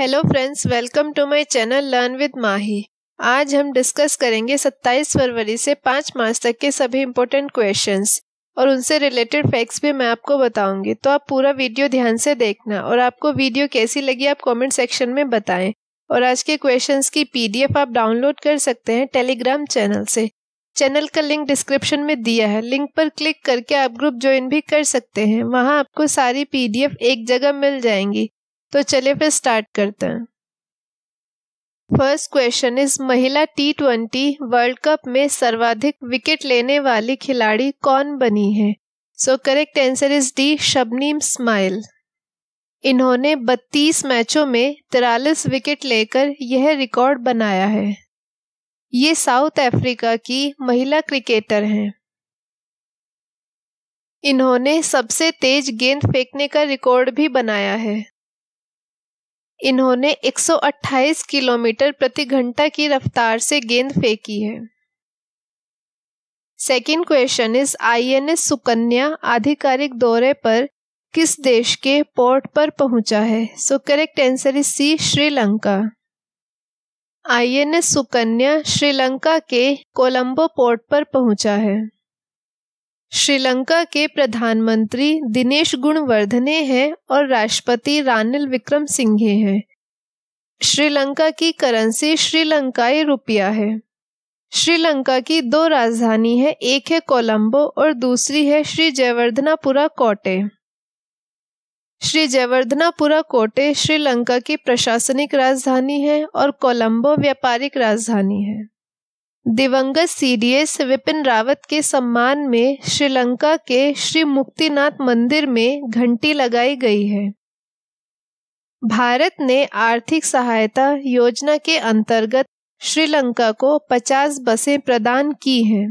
Hello friends welcome to my channel learn with Mahi आज हम discuss करेंगे 27 फरवरी से 5 मार्च तक के सभी इम्पोर्टेंट क्वेश्चंस और उनसे रिलेटेड फैक्ट्स भी मैं आपको बताऊंगी तो आप पूरा वीडियो ध्यान से देखना और आपको वीडियो कैसी लगी आप कमेंट सेक्शन में बताएं और आज के क्वेश्चंस की पी आप डाउनलोड कर सकते हैं टेलीग्राम चैनल से चैनल का लिंक डिस्क्रिप्शन में दिया है लिंक पर क्लिक करके आप ग्रुप ज्वाइन भी कर सकते हैं वहाँ आपको सारी पी एक जगह मिल जाएंगी तो चलिए फिर स्टार्ट करते हैं फर्स्ट क्वेश्चन इज महिला टी ट्वेंटी वर्ल्ड कप में सर्वाधिक विकेट लेने वाली खिलाड़ी कौन बनी है so correct answer is D Shabnim Ismail इन्होंने 32 मैचों में तिरालीस विकेट लेकर यह रिकॉर्ड बनाया है ये साउथ अफ्रीका की महिला क्रिकेटर हैं इन्होंने सबसे तेज गेंद फेंकने का रिकॉर्ड भी बनाया है इन्होंने 128 किलोमीटर प्रति घंटा की रफ्तार से गेंद फेंकी है second question is I N S Sukanya आधिकारिक दौरे पर किस देश के पोर्ट पर पहुंचा है so correct answer is C Sri Lanka I N S Sukanya Sri Lanka के कोलंबो पोर्ट पर पहुंचा है श्रीलंका के प्रधानमंत्री दिनेश गुणवर्धने हैं और राष्ट्रपति रानिल विक्रम सिंघे हैं श्रीलंका की करेंसी श्रीलंकाई रुपया है श्रीलंका की दो राजधानी है एक है कोलंबो और दूसरी है श्री जयवर्धनापुरा कोटे श्री जयवर्धनापुरा कोटे श्रीलंका की प्रशासनिक राजधानी है और कोलंबो व्यापारिक राजधानी है दिवंगत सीडीएस विपिन रावत के सम्मान में श्रीलंका के श्री मुक्तिनाथ मंदिर में घंटी लगाई गई है भारत ने आर्थिक सहायता योजना के अंतर्गत श्रीलंका को 50 बसें प्रदान की हैं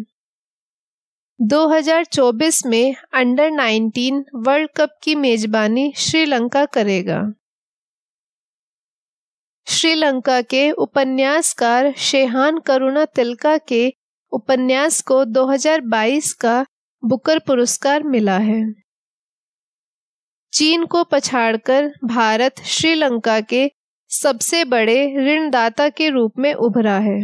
2024 में अंडर 19 वर्ल्ड कप की मेजबानी श्रीलंका करेगा श्रीलंका के उपन्यासकार शेहान करुणा तिलका के उपन्यास को 2022 का बुकर पुरस्कार मिला है चीन को पछाड़कर भारत श्रीलंका के सबसे बड़े ऋणदाता के रूप में उभरा है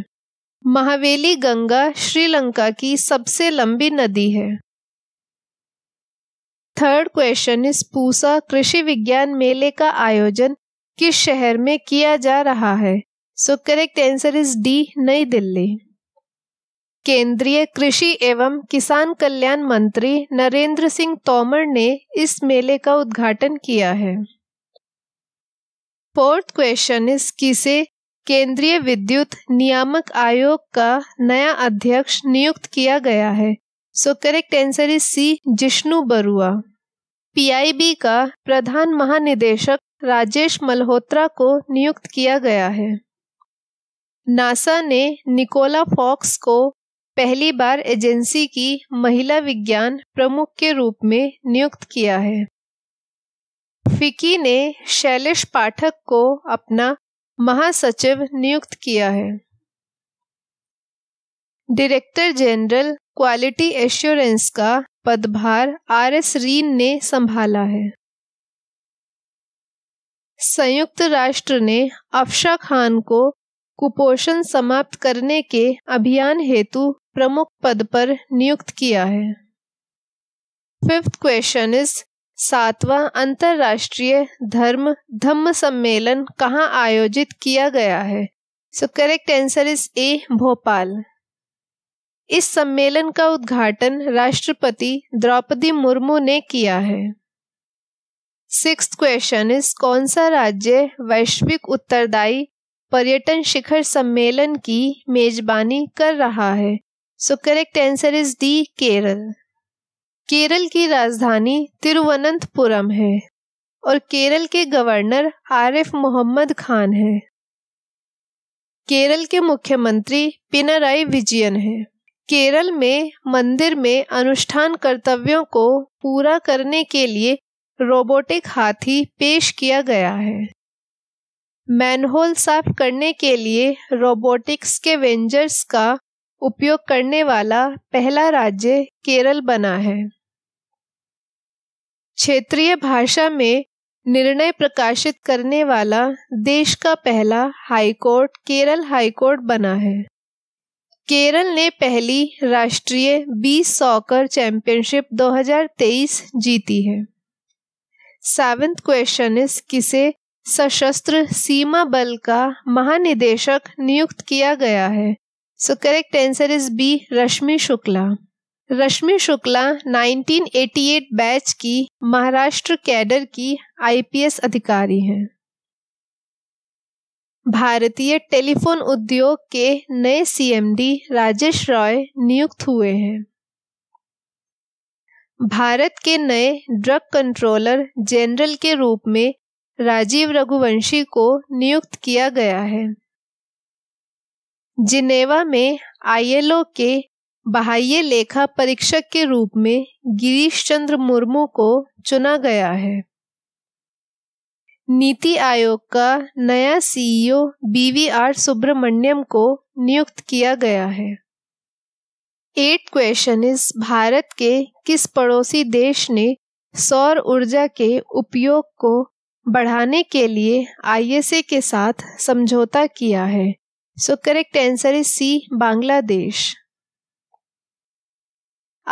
महावेली गंगा श्रीलंका की सबसे लंबी नदी है थर्ड क्वेश्चन इस पूसा कृषि विज्ञान मेले का आयोजन किस शहर में किया जा रहा है so correct answer is D नई दिल्ली केंद्रीय कृषि एवं किसान कल्याण मंत्री नरेंद्र सिंह तोमर ने इस मेले का उद्घाटन किया है फोर्थ क्वेश्चन इज किसे केंद्रीय विद्युत नियामक आयोग का नया अध्यक्ष नियुक्त किया गया है so correct answer is C Jishnu Barua PIB का प्रधान महानिदेशक राजेश मल्होत्रा को नियुक्त किया गया है नासा ने निकोला फॉक्स को पहली बार एजेंसी की महिला विज्ञान प्रमुख के रूप में नियुक्त किया है फिकी ने शैलेश पाठक को अपना महासचिव नियुक्त किया है डायरेक्टर जनरल क्वालिटी एश्योरेंस का पदभार आर एस रीन ने संभाला है संयुक्त राष्ट्र ने अफशा खान को कुपोषण समाप्त करने के अभियान हेतु प्रमुख पद पर नियुक्त किया है फिफ्थ क्वेश्चन इज सातवा अंतरराष्ट्रीय धर्म धम्म सम्मेलन कहाँ आयोजित किया गया है so correct answer is A Bhopal इस सम्मेलन का उद्घाटन राष्ट्रपति द्रौपदी मुर्मू ने किया है सिक्स क्वेश्चन इज कौन सा राज्य वैश्विक उत्तरदायी पर्यटन शिखर सम्मेलन की मेजबानी कर रहा है so correct answer is D Kerala Kerala की राजधानी तिरुवनंतपुरम है और केरल के गवर्नर आरिफ मोहम्मद खान है केरल के मुख्यमंत्री पिनराई विजयन है केरल में मंदिर में अनुष्ठान कर्तव्यों को पूरा करने के लिए रोबोटिक हाथी पेश किया गया है मैनहोल साफ करने के लिए रोबोटिक्स के वेंजर्स का उपयोग करने वाला पहला राज्य केरल बना है क्षेत्रीय भाषा में निर्णय प्रकाशित करने वाला देश का पहला हाईकोर्ट केरल हाईकोर्ट बना है केरल ने पहली राष्ट्रीय बीस सॉकर चैंपियनशिप 2023 जीती है सेवेंथ क्वेश्चन इज किसे सशस्त्र सीमा बल का महानिदेशक नियुक्त किया गया है so correct answer is B Rashmi Shukla Rashmi Shukla 1988 batch की महाराष्ट्र कैडर की आईपीएस अधिकारी हैं भारतीय टेलीफोन उद्योग के नए सीएमडी राजेश रॉय नियुक्त हुए हैं भारत के नए ड्रग कंट्रोलर जनरल के रूप में राजीव रघुवंशी को नियुक्त किया गया है जिनेवा में आईएलओ के बाह्य लेखा परीक्षक के रूप में गिरीश चंद्र मुर्मू को चुना गया है नीति आयोग का नया सीईओ बीवीआर e सुब्रमण्यम को नियुक्त किया गया है एट क्वेश्चन इज भारत के किस पड़ोसी देश ने सौर ऊर्जा के उपयोग को बढ़ाने के लिए आईएसए के साथ समझौता किया है so correct answer is C Bangladesh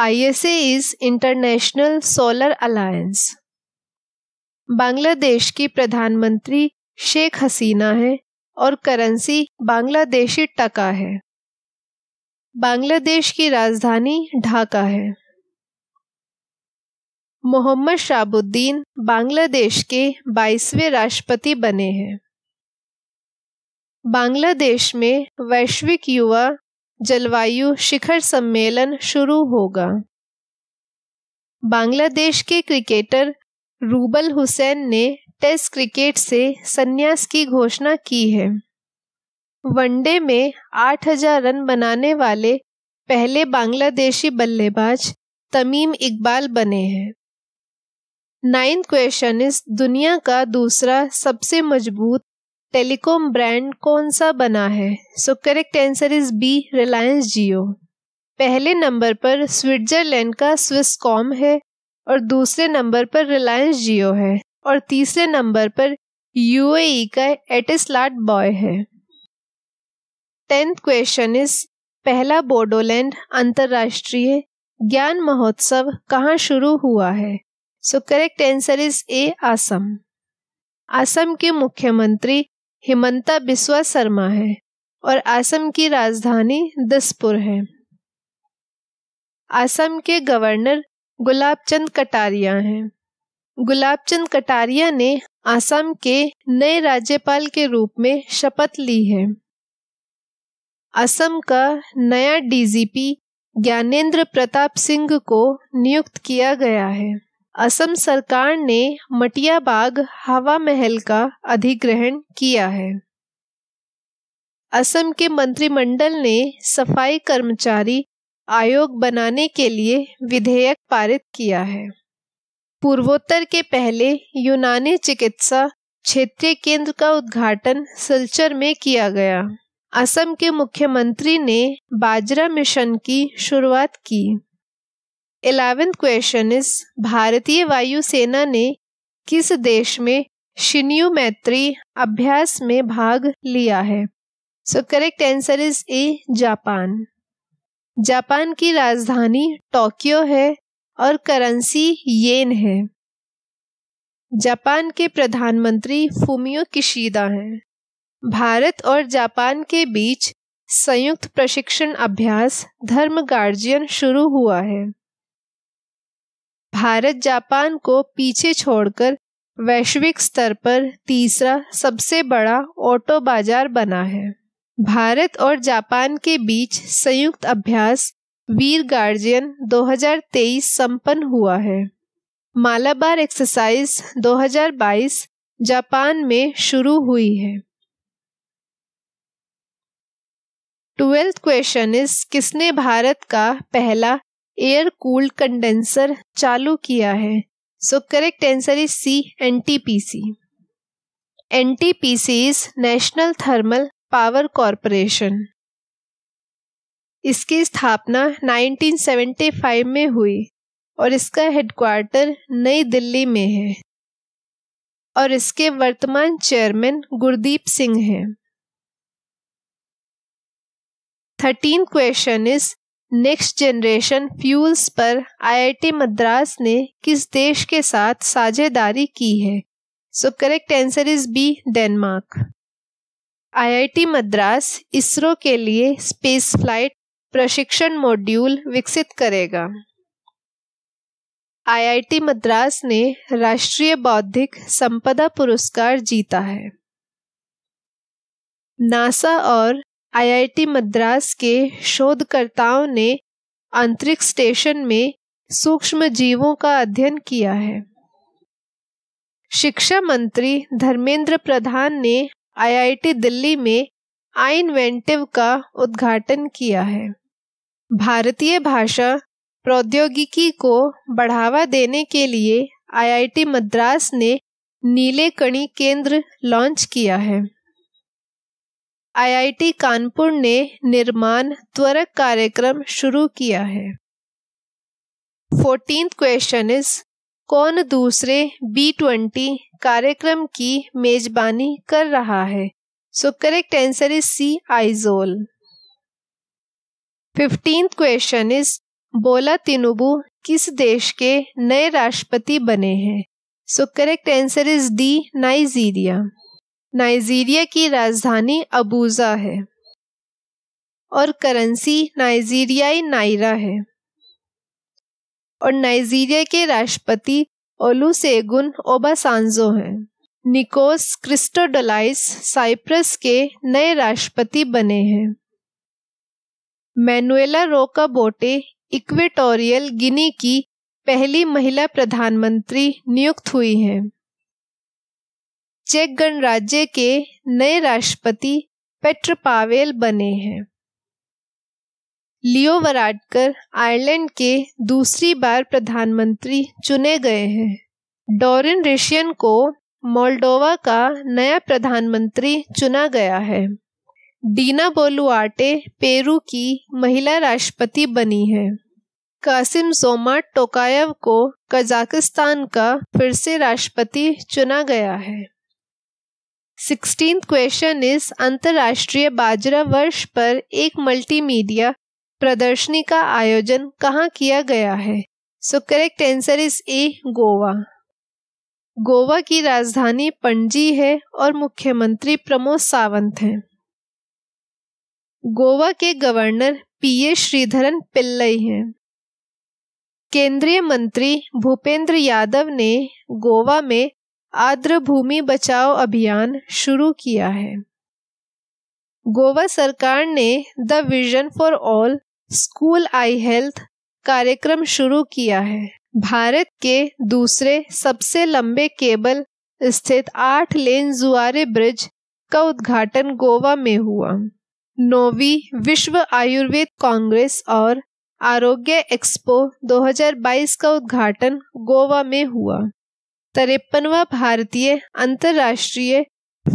ISA is International Solar Alliance Bangladesh की प्रधानमंत्री शेख हसीना है और करेंसी बांग्लादेशी टका है बांग्लादेश की राजधानी ढाका है मोहम्मद शाबुद्दीन बांग्लादेश के 22वें राष्ट्रपति बने हैं बांग्लादेश में वैश्विक युवा जलवायु शिखर सम्मेलन शुरू होगा बांग्लादेश के क्रिकेटर रूबल हुसैन ने टेस्ट क्रिकेट से संन्यास की घोषणा की है वनडे में 8000 रन बनाने वाले पहले बांग्लादेशी बल्लेबाज तमीम इकबाल बने हैं नाइन्थ क्वेश्चन इस दुनिया का दूसरा सबसे मजबूत टेलीकॉम ब्रांड कौन सा बना है so correct answer is B Reliance Jio पहले नंबर पर स्विट्जरलैंड का स्विस कॉम है और दूसरे नंबर पर रिलायंस जियो है और तीसरे नंबर पर यूएई e का एटिसलाट बॉय है टेंथ क्वेश्चन इज पहला बोडोलैंड अंतर्राष्ट्रीय ज्ञान महोत्सव कहाँ शुरू हुआ है so correct answer is A Assam Assam के मुख्यमंत्री हिमंता बिस्वा शर्मा है और आसम की राजधानी दसपुर है आसम के गवर्नर गुलाब चंद कटारिया हैं गुलाब चंद कटारिया ने आसम के नए राज्यपाल के रूप में शपथ ली है असम का नया डीजीपी ज्ञानेंद्र प्रताप सिंह को नियुक्त किया गया है असम सरकार ने मटिया बाग हवा महल का अधिग्रहण किया है असम के मंत्रिमंडल ने सफाई कर्मचारी आयोग बनाने के लिए विधेयक पारित किया है पूर्वोत्तर के पहले यूनानी चिकित्सा क्षेत्रीय केंद्र का उद्घाटन सिलचर में किया गया असम के मुख्यमंत्री ने बाजरा मिशन की शुरुआत की एलेवेंथ क्वेश्चन इज भारतीय वायुसेना ने किस देश में शिन्यू मैत्री अभ्यास में भाग लिया है so correct answer is A Japan Japan की राजधानी टोक्यो है और करेंसी येन है जापान के प्रधानमंत्री फूमियो किशीदा हैं भारत और जापान के बीच संयुक्त प्रशिक्षण अभ्यास धर्म गार्जियन शुरू हुआ है भारत जापान को पीछे छोड़कर वैश्विक स्तर पर तीसरा सबसे बड़ा ऑटो बाजार बना है भारत और जापान के बीच संयुक्त अभ्यास वीर गार्जियन 2023 संपन्न हुआ है मालाबार एक्सरसाइज 2022 जापान में शुरू हुई है ट्वेल्थ क्वेश्चन इज किसने भारत का पहला एयर कूल्ड कंडेंसर चालू किया है so correct answer is C N N T P C P C is National Thermal Power Corporation इसकी स्थापना 1975 में हुई और इसका हेडक्वार्टर नई दिल्ली में है और इसके वर्तमान चेयरमैन गुरदीप सिंह हैं thirteen question is next generation fuels पर आईआईटी मद्रास ने किस देश के साथ साझेदारी की है so correct answer is B Denmark IIT Madras ISRO के लिए स्पेस फ्लाइट प्रशिक्षण मॉड्यूल विकसित करेगा आईआईटी मद्रास ने राष्ट्रीय बौद्धिक संपदा पुरस्कार जीता है नासा और आईआईटी मद्रास के शोधकर्ताओं ने अंतरिक्ष स्टेशन में सूक्ष्म जीवों का अध्ययन किया है शिक्षा मंत्री धर्मेंद्र प्रधान ने आईआईटी दिल्ली में आई इन्वेंटिव का उद्घाटन किया है भारतीय भाषा प्रौद्योगिकी को बढ़ावा देने के लिए आईआईटी मद्रास ने नीले कणी केंद्र लॉन्च किया है आईआईटी कानपुर ने निर्माण त्वरक कार्यक्रम शुरू किया है फोर्टीन क्वेश्चन इज कौन दूसरे बी ट्वेंटी कार्यक्रम की मेजबानी कर रहा है so correct answer is C Aizawl fifteen question is Bola Tinubu किस देश के नए राष्ट्रपति बने हैं so correct answer is D Nigeria Nigeria की राजधानी अबूजा है और करेंसी नाइजीरियाई नायरा है और नाइजीरिया के राष्ट्रपति ओलुसेगुन ओबासांजो हैं निकोस क्रिस्टोडोलाइस साइप्रस के नए राष्ट्रपति बने हैं मैनुएला रोका बोटे इक्वेटोरियल गिनी की पहली महिला प्रधानमंत्री नियुक्त हुई हैं चेक गणराज्य के नए राष्ट्रपति पेट्र पावेल बने हैं लियो वराडकर आयरलैंड के दूसरी बार प्रधानमंत्री चुने गए हैं डोरिन रेशियन को मोल्डोवा का नया प्रधानमंत्री चुना गया है डीना बोलुआटे पेरू की महिला राष्ट्रपति बनी है कासिम सोमा टोकायव को कजाकिस्तान का फिर से राष्ट्रपति चुना गया है सिक्सटीन क्वेश्चन इज अंतर्राष्ट्रीय बाजरा वर्ष पर एक मल्टीमीडिया प्रदर्शनी का आयोजन कहाँ किया गया है so correct answer is A Goa Goa की राजधानी पणजी है और मुख्यमंत्री प्रमोद सावंत हैं गोवा के governor P A Sreedharan Pillai हैं केंद्रीय मंत्री भूपेंद्र यादव ने गोवा में आर्द्र भूमि बचाओ अभियान शुरू किया है गोवा सरकार ने the vision for all school eye health कार्यक्रम शुरू किया है भारत के दूसरे सबसे लंबे केबल स्थित आठ लेन जुआरे ब्रिज का उद्घाटन गोवा में हुआ नोवी विश्व आयुर्वेद कांग्रेस और आरोग्य एक्सपो 2022 का उद्घाटन गोवा में हुआ तिरपनवा भारतीय अंतर्राष्ट्रीय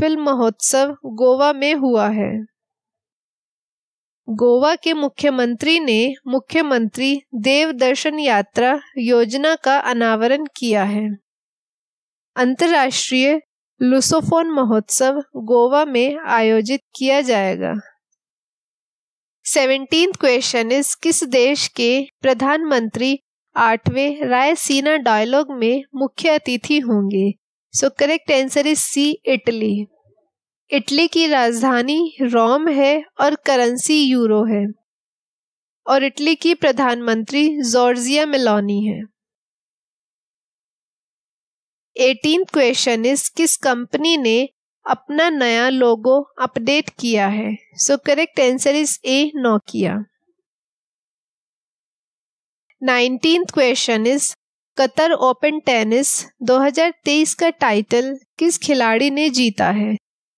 फिल्म महोत्सव गोवा में हुआ है गोवा के मुख्यमंत्री ने मुख्यमंत्री देव दर्शन यात्रा योजना का अनावरण किया है अंतर्राष्ट्रीय लुसोफोन महोत्सव गोवा में आयोजित किया जाएगा सेवेंटीन क्वेश्चन इस किस देश के प्रधानमंत्री आठवें रायसीना डायलॉग में मुख्य अतिथि होंगे so correct answer is C Italy Italy की राजधानी रोम है और करेंसी यूरो है और इटली की प्रधानमंत्री जॉर्जिया मिलोनी है एटीन क्वेश्चन इज किस कंपनी ने अपना नया लोगो अपडेट किया है so correct answer is A Nokia nineteen question is Qatar Open tennis 2023 का टाइटल किस खिलाड़ी ने जीता है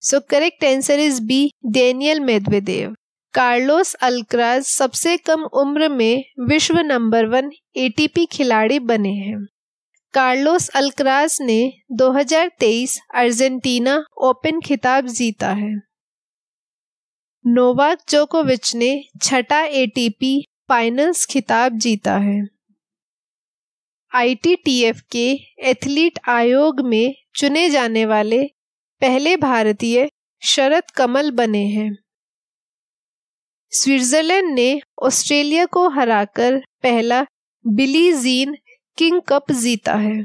so correct answer is B Daniil Medvedev Carlos Alcaraz सबसे कम उम्र में विश्व नंबर वन एटीपी खिलाड़ी बने हैं कार्लोस अल्क्राज ने 2023 अर्जेंटीना ओपन खिताब जीता है नोवाक जोकोविच ने छठा एटीपी फाइनल्स खिताब जीता है आईटीटीएफ के एथलीट आयोग में चुने जाने वाले पहले भारतीय शरद कमल बने हैं स्विट्जरलैंड ने ऑस्ट्रेलिया को हराकर पहला बिली जीन किंग कप जीता है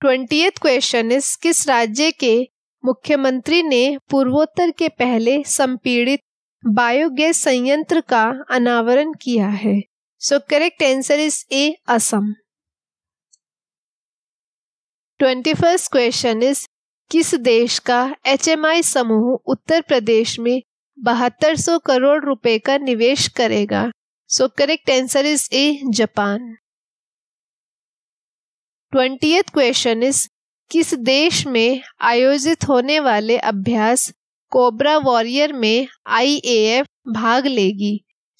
ट्वेंटी क्वेश्चन इस किस राज्य के मुख्यमंत्री ने पूर्वोत्तर के पहले संपीड़ित बायोगैस संयंत्र का अनावरण किया है so correct answer is A Assam twenty first question is किस देश का एच समूह उत्तर प्रदेश में बहत्तर सौ करोड़ रुपए का निवेश करेगा so correct answer is A Japan twenty question is किस देश में आयोजित होने वाले अभ्यास कोबरा वॉरियर में आईएएफ भाग लेगी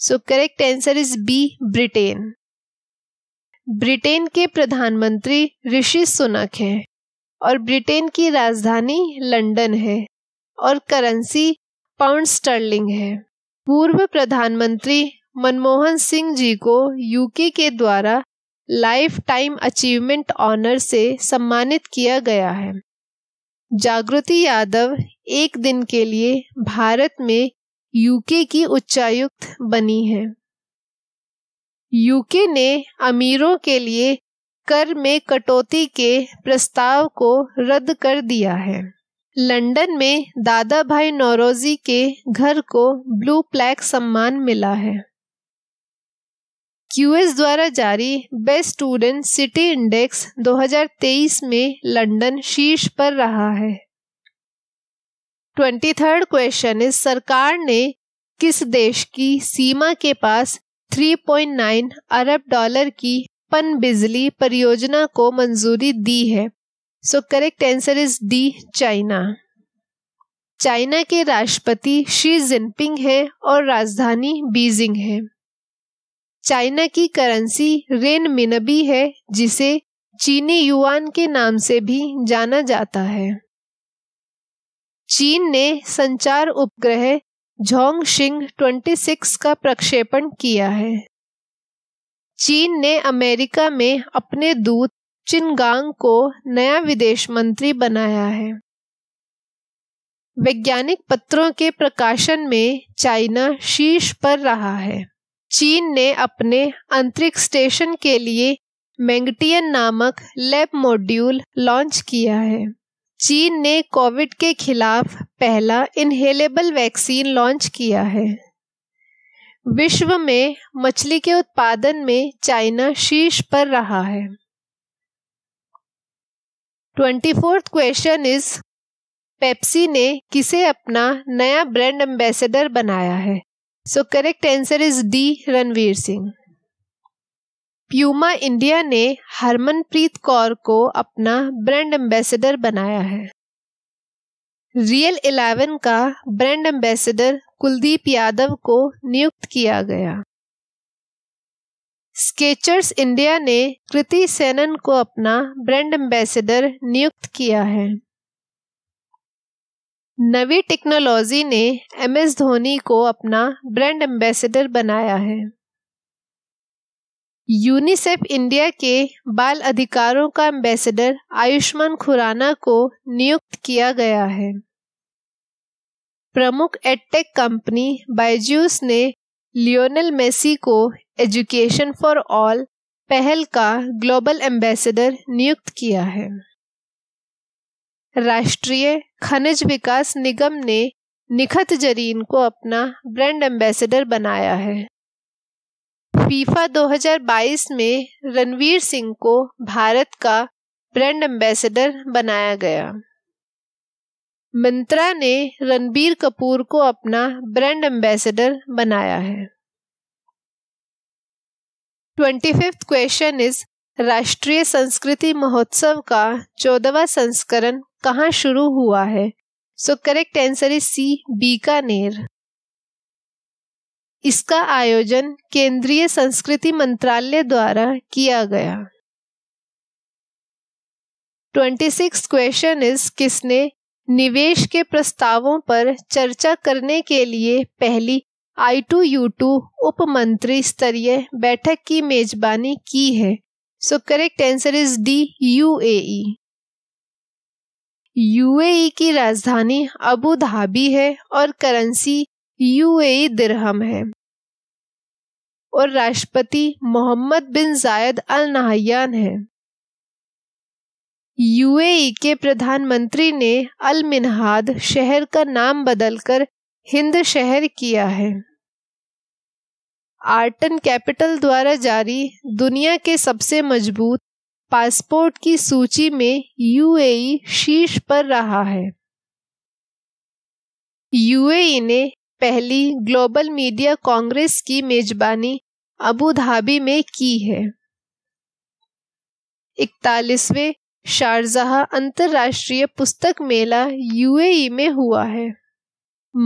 so correct answer is B Britain Britain के प्रधानमंत्री ऋषि सुनक हैं और ब्रिटेन की राजधानी लंदन है और करेंसी पाउंड स्टर्लिंग है पूर्व प्रधानमंत्री मनमोहन सिंह जी को यूके के द्वारा लाइफ टाइम अचीवमेंट ऑनर से सम्मानित किया गया है जागृति यादव एक दिन के लिए भारत में यूके की उच्चायुक्त बनी है यूके ने अमीरों के लिए कर में कटौती के प्रस्ताव को रद्द कर दिया है लंदन में दादा भाई नौरोजी के घर को ब्लू प्लैक सम्मान मिला है क्यूएस द्वारा जारी बेस्ट स्टूडेंट सिटी इंडेक्स 2023 में लंदन शीर्ष पर रहा है ट्वेंटी थर्ड क्वेश्चन इज सरकार ने किस देश की सीमा के पास 3.9 अरब डॉलर की पन बिजली परियोजना को मंजूरी दी है so correct answer is D China China के राष्ट्रपति शी जिनपिंग है और राजधानी बीजिंग है चाइना की करेंसी रेन मिनबी है जिसे चीनी युआन के नाम से भी जाना जाता है चीन ने संचार उपग्रह झोंग शिंग ट्वेंटी सिक्स का प्रक्षेपण किया है चीन ने अमेरिका में अपने दूत चिनगांग को नया विदेश मंत्री बनाया है वैज्ञानिक पत्रों के प्रकाशन में चाइना शीर्ष पर रहा है चीन ने अपने अंतरिक्ष स्टेशन के लिए मैंगटियन नामक लैब मॉड्यूल लॉन्च किया है चीन ने कोविड के खिलाफ पहला इनहेलेबल वैक्सीन लॉन्च किया है विश्व में मछली के उत्पादन में चाइना शीर्ष पर रहा है twenty fourth question is Pepsi ने किसे अपना नया ब्रांड एम्बेसडर बनाया है so correct answer is D Ranveer Singh Puma India ने हरमनप्रीत कौर को अपना ब्रांड एम्बेसडर बनाया है रियल इलेवन का ब्रांड एम्बेसडर कुलदीप यादव को नियुक्त किया गया स्केचर्स इंडिया ने कृति सेनन को अपना ब्रांड एम्बेसडर नियुक्त किया है नवी टेक्नोलॉजी ने एम एस धोनी को अपना ब्रांड एम्बेसडर बनाया है यूनिसेफ इंडिया के बाल अधिकारों का एम्बेसडर आयुष्मान खुराना को नियुक्त किया गया है प्रमुख एडटेक कंपनी बायजूस ने लियोनल मेसी को एजुकेशन फॉर ऑल पहल का ग्लोबल एम्बेसडर नियुक्त किया है राष्ट्रीय खनिज विकास निगम ने निखत जरीन को अपना ब्रांड एम्बेसडर बनाया है फीफा 2022 में रणवीर सिंह को भारत का ब्रांड एम्बेसडर बनाया गया मिंत्रा ने रणबीर कपूर को अपना ब्रांड एम्बेसडर बनाया है ट्वेंटी फिफ्थ क्वेश्चन इज राष्ट्रीय संस्कृति महोत्सव का चौदवा संस्करण कहाँ शुरू हुआ है so correct answer is C Bikaner इसका आयोजन केंद्रीय संस्कृति मंत्रालय द्वारा किया गया ट्वेंटी सिक्स क्वेश्चन इज किसने निवेश के प्रस्तावों पर चर्चा करने के लिए पहली आई टू यू टू उप मंत्री स्तरीय बैठक की मेजबानी की है so correct answer is D U A UAE की राजधानी अबू धाबी है और करेंसी यूएई दिरहम है और राष्ट्रपति मोहम्मद बिन जायद अल नाहयान है यूएई के प्रधानमंत्री ने अल मिनहाद शहर का नाम बदलकर हिंद शहर किया है आर्टन कैपिटल द्वारा जारी दुनिया के सबसे मजबूत पासपोर्ट की सूची में यूएई शीर्ष पर रहा है यूएई ने पहली ग्लोबल मीडिया कांग्रेस की मेजबानी अबू धाबी में की है इकतालीसवे शारजाह अंतर्राष्ट्रीय पुस्तक मेला यूएई में हुआ है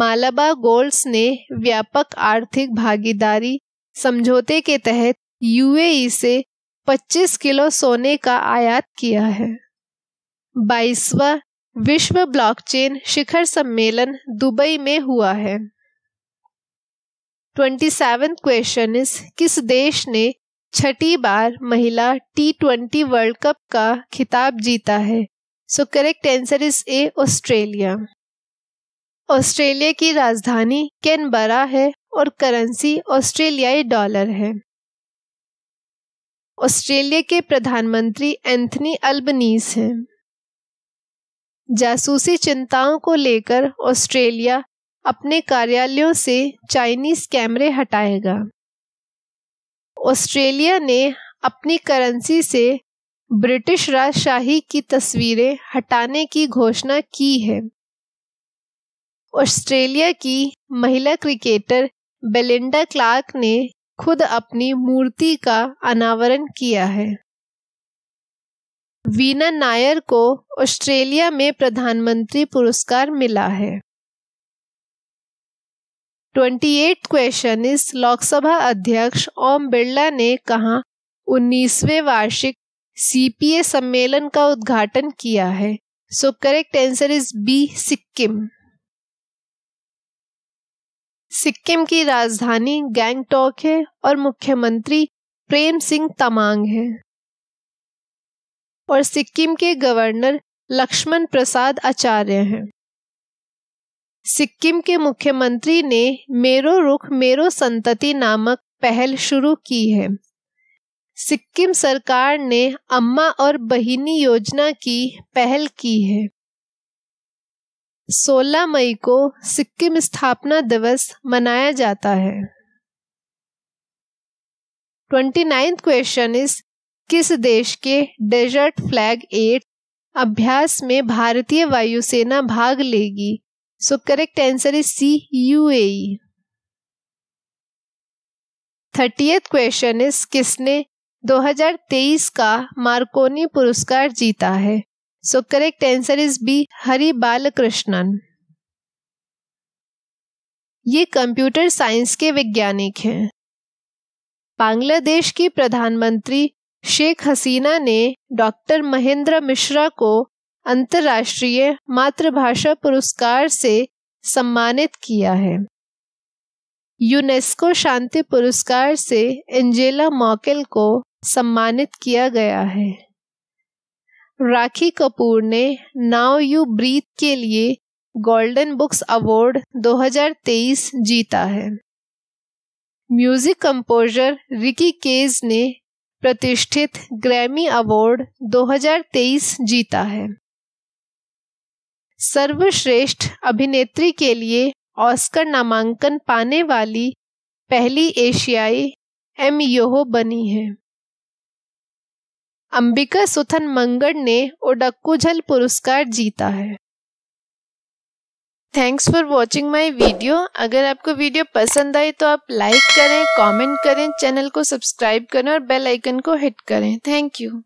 मालाबा गोल्ड्स ने व्यापक आर्थिक भागीदारी समझौते के तहत यूएई से 25 किलो सोने का आयात किया है बाईसवा विश्व ब्लॉकचेन शिखर सम्मेलन दुबई में हुआ है ट्वेंटी सेवन क्वेश्चन इज किस देश ने छठी बार महिला टी ट्वेंटी वर्ल्ड कप का खिताब जीता है so correct answer is A Australia Australia की राजधानी कैनबरा है और करेंसी ऑस्ट्रेलियाई डॉलर है ऑस्ट्रेलिया के प्रधानमंत्री एंथनी अल्बनीस हैं जासूसी चिंताओं को लेकर ऑस्ट्रेलिया अपने कार्यालयों से चाइनीज कैमरे हटाएगा ऑस्ट्रेलिया ने अपनी करेंसी से ब्रिटिश राजशाही की तस्वीरें हटाने की घोषणा की है ऑस्ट्रेलिया की महिला क्रिकेटर बेलिंडा क्लार्क ने खुद अपनी मूर्ति का अनावरण किया है वीना नायर को ऑस्ट्रेलिया में प्रधानमंत्री पुरस्कार मिला है 28 क्वेश्चन इस लोकसभा अध्यक्ष ओम बिरला ने कहा 19वें वार्षिक सीपीए सम्मेलन का उद्घाटन किया है so correct answer is B Sikkim Sikkim की राजधानी गैंगटोक है और मुख्यमंत्री प्रेम सिंह तमांग है और सिक्किम के गवर्नर लक्ष्मण प्रसाद आचार्य हैं सिक्किम के मुख्यमंत्री ने मेरो रुख मेरो संतति नामक पहल शुरू की है सिक्किम सरकार ने अम्मा और बहिनी योजना की पहल की है 16 मई को सिक्किम स्थापना दिवस मनाया जाता है ट्वेंटी नाइन्थ क्वेश्चन इज किस देश के डेजर्ट फ्लैग एट अभ्यास में भारतीय वायुसेना भाग लेगी so correct answer is C UAE thirtieth question is किसने 2023 का मार्कोनी पुरस्कार जीता है So correct answer is B. Hari Balakrishnan. ये कंप्यूटर साइंस के वैज्ञानिक हैं बांग्लादेश की प्रधानमंत्री शेख हसीना ने डॉक्टर महेंद्र मिश्रा को अंतर्राष्ट्रीय मातृभाषा पुरस्कार से सम्मानित किया है यूनेस्को शांति पुरस्कार से एंजेला मॉकेल को सम्मानित किया गया है राखी कपूर ने नाउ यू ब्रीथ के लिए गोल्डन बुक्स अवार्ड 2023 जीता है म्यूजिक कंपोजर रिकी केज ने प्रतिष्ठित ग्रैमी अवार्ड 2023 जीता है सर्वश्रेष्ठ अभिनेत्री के लिए ऑस्कर नामांकन पाने वाली पहली एशियाई एम योहो बनी है अंबिका सुथन मंगड़ ने ओडक्कूझल पुरस्कार जीता है thanks for watching my video अगर आपको वीडियो पसंद आई तो आप लाइक करें कमेंट करें चैनल को सब्सक्राइब करें और बेल आइकन को हिट करें थैंक यू